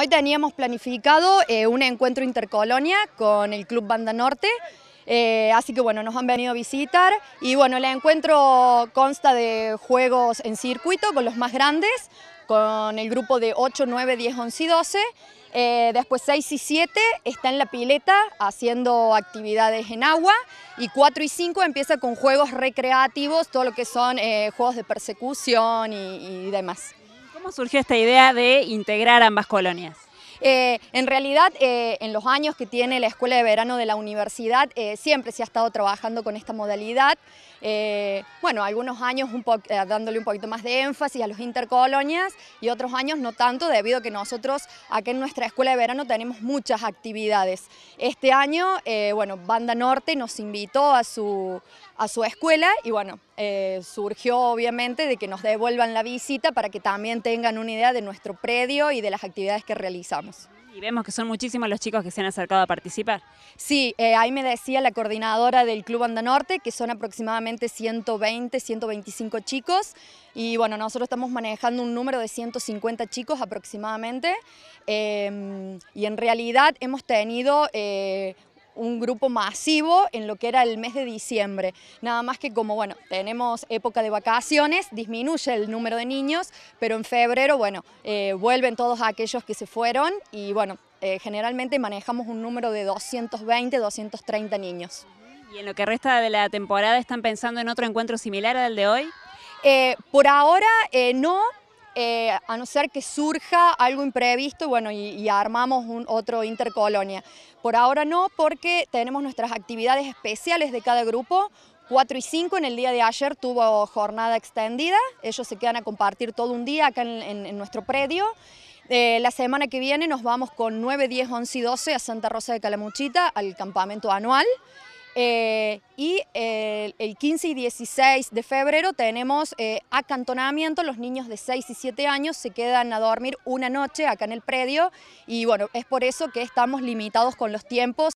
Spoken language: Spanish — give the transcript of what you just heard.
Hoy teníamos planificado eh, un encuentro intercolonia con el Club Banda Norte, eh, así que bueno, nos han venido a visitar y bueno, el encuentro consta de juegos en circuito con los más grandes, con el grupo de 8, 9, 10, 11 y 12. Eh, después 6 y 7 está en la pileta haciendo actividades en agua y 4 y 5 empieza con juegos recreativos, todo lo que son juegos de persecución y, y demás surgió esta idea de integrar ambas colonias? Eh, en realidad, eh, en los años que tiene la Escuela de Verano de la Universidad, eh, siempre se ha estado trabajando con esta modalidad. bueno, algunos años dándole un poquito más de énfasis a los intercolonias y otros años no tanto, debido a que nosotros aquí en nuestra Escuela de Verano tenemos muchas actividades. Este año, bueno, Banda Norte nos invitó a su, a su escuela y bueno, eh, surgió obviamente de que nos devuelvan la visita para que también tengan una idea de nuestro predio y de las actividades que realizamos. Y vemos que son muchísimos los chicos que se han acercado a participar. Sí, eh, ahí me decía la coordinadora del Club Andanorte que son aproximadamente 120, 125 chicos y bueno, nosotros estamos manejando un número de 150 chicos aproximadamente em, y en realidad hemos tenido eh, un grupo masivo en lo que era el mes de diciembre. Nada más que como, bueno, tenemos época de vacaciones, disminuye el número de niños, pero en febrero, bueno, eh, vuelven todos aquellos que se fueron y, bueno, eh, generalmente manejamos un número de 220, 230 niños. ¿Y en lo que resta de la temporada están pensando en otro encuentro similar al de hoy? Eh, por ahora no, eh, a no ser que surja algo imprevisto bueno, y, armamos un, otro intercolonia. Por ahora no, porque tenemos nuestras actividades especiales de cada grupo, 4 y 5 en el día de ayer tuvo jornada extendida, ellos se quedan a compartir todo un día acá en, nuestro predio. Eh, la semana que viene nos vamos con 9, 10, 11 y 12 a Santa Rosa de Calamuchita al campamento anual. Eh, y el 15 y 16 de febrero tenemos eh, acantonamiento, los niños de 6 y 7 años se quedan a dormir una noche acá en el predio y bueno, es por eso que estamos limitados con los tiempos.